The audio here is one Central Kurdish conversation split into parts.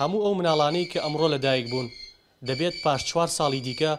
هەموو ئەو مناڵانەی کە ئەمڕۆ لەدایک بوون دەبێت پاش چوار ساڵی دیکە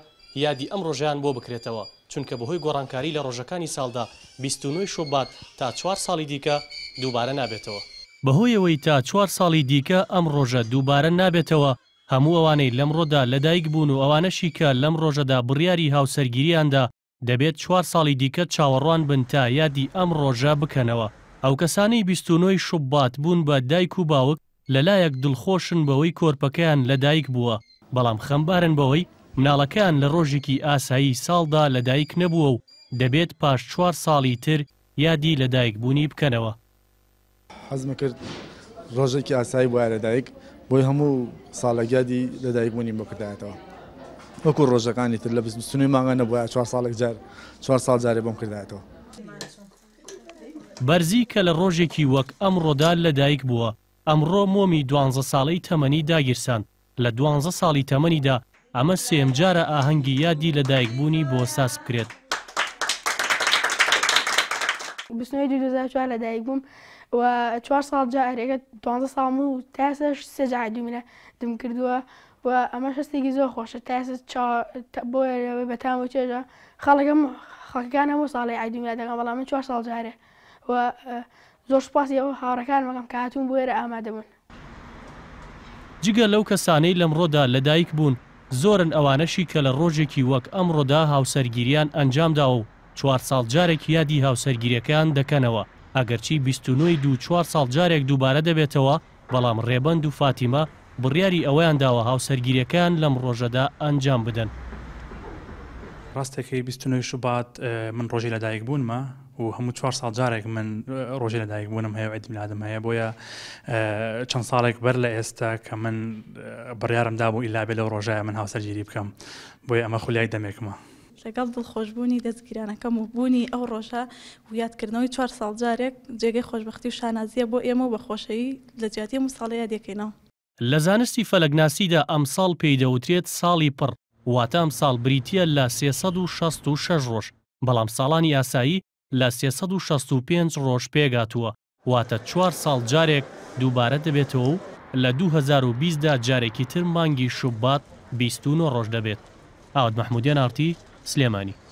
یادی ئەم ڕۆژیان بۆ بکرێتەوە چونکە بەهۆی گۆڕانکاری لە ڕۆژەکانی ساڵدا 29 شوبات تا چوار ساڵی دیکە دووبارە نابێتەوە. بەهۆیەوەی تا چوار ساڵی دیکە ئەم ڕۆژە دووبارە نابێتەوە هەموو ئەوانەی لەمڕۆدا لەدایک بوون و ئەوانەشی کە لەم ڕۆژەدا بڕیاری هاوسەرگیریاندا دەبێت چوار ساڵی دیکە چاوەڕوان بن تا یادی ئەم ڕۆژە بکەنەوە. ئەو کەسانی 29 شوبات بوون بە دایک و باوک لەلایەک دڵخۆشن بەوەی کۆرپەکەیان لەدایک بووە بەڵام خەمبارن بەوەی مناڵەکان لە ڕۆژێکی ئاسایی ساڵدا لەدایک نەبووە و دەبێت پاش چوار ساڵی تر یادی لەدایک بوونی بکەنەوە حەزمە کرد ڕۆژێکی ئاسایی وایە لەدایک بۆی هەموو ساڵەگیادی لەدایک بوونی بکردایەتەوە وەکو ڕۆژەکانی تر لە بستنی ماگە نەبووە چوار ساڵێک جار چوار ساڵ جارێ بۆم کردایەتەوە بەرزی کە لە ڕۆژێکی وەک ئەمڕۆدا لەدایک بووە ئەمڕۆ مۆمی دوانزە ساڵەی تەمەنی داگیرسان لە دوانزە ساڵی تەمەنیدا ئەمە سێمجارە ئاهەنگی یادی لەدایکبوونی بۆ ساس بکرێت. بستنەوەی دوزار لە دایک بووم و چوار ساڵ جارێکە دوانزە ساڵم و تاسەش سێجار دومینە دم کردووە و ئەمە شستێکی زۆر خۆشە تاس بۆەوەی بەتام و چێژە خەڵەکەم خەکەکان هەموو ساڵی عیدومیلا دەگەم بەڵام من چوار ساڵ جارێ و زۆر سپاسی ئەوە هاڕەکان مەگەم کاتون بۆێرە ئامادەبوون جگە لەو کەسانەی لەمڕۆدا لەدایک بوون زۆرن ئەوانەشی کە لە ڕۆژێکی وەک ئەمڕۆدا هاوسەرگیریان ئەنجامدا و چوار ساڵ جارێک یادی هاوسەرگیریەکان دەکەنەوە ئەگەرچی 29 دو چوار ساڵ جارێک دووبارە دەبێتەوە بەڵام ڕێبند و فاتیمە بڕیاری ئەوەیانداوە هاوسەرگیریەکان لەم ڕۆژەدا ئەنجام بدەن. ڕاستێکی 29 شوبات من ڕۆژی لەدایک بوونمە و هەموو چوار ساڵ جارێک من ڕۆژی لەدایک بوونم هەیە عیدم لادم هەیە بۆیە چەند ساڵێک بەر لە ئێستا کە من بڕیارمدا بوو ئیلا بێ لەو ڕۆژایە من هاوسەرگیری بکەم بۆیە ئەمە خولیای دەمێکمە. لەگەڵ دڵخۆشببوونی دەستگیرانەکەم و بوونی ئەو ڕۆژە و یادکردنەوەی چوار ساڵ جارێک جێگەی خۆشببختی و شانازیە بۆ ئێمە و بەخۆشەیی لە جیاتی مساڵەیە دەکەینەوە. لە زانستی فەلەگناسیدا ئەمساڵ پێی دەوترێت ساڵی پڕ واتە ئەم ساڵ بریتە لە 366 ڕۆژ بەڵام ساڵانی یاسایی لە 365 ڕۆژ پێگاتووە واتە چوار ساڵ جارێک دووبارە دەبێتەوە و لە 2020دا جارێکی تر مانگی شوبات 29 ڕۆژ دەبێت ئاوت مەحمودیان ئارتی سلێمانی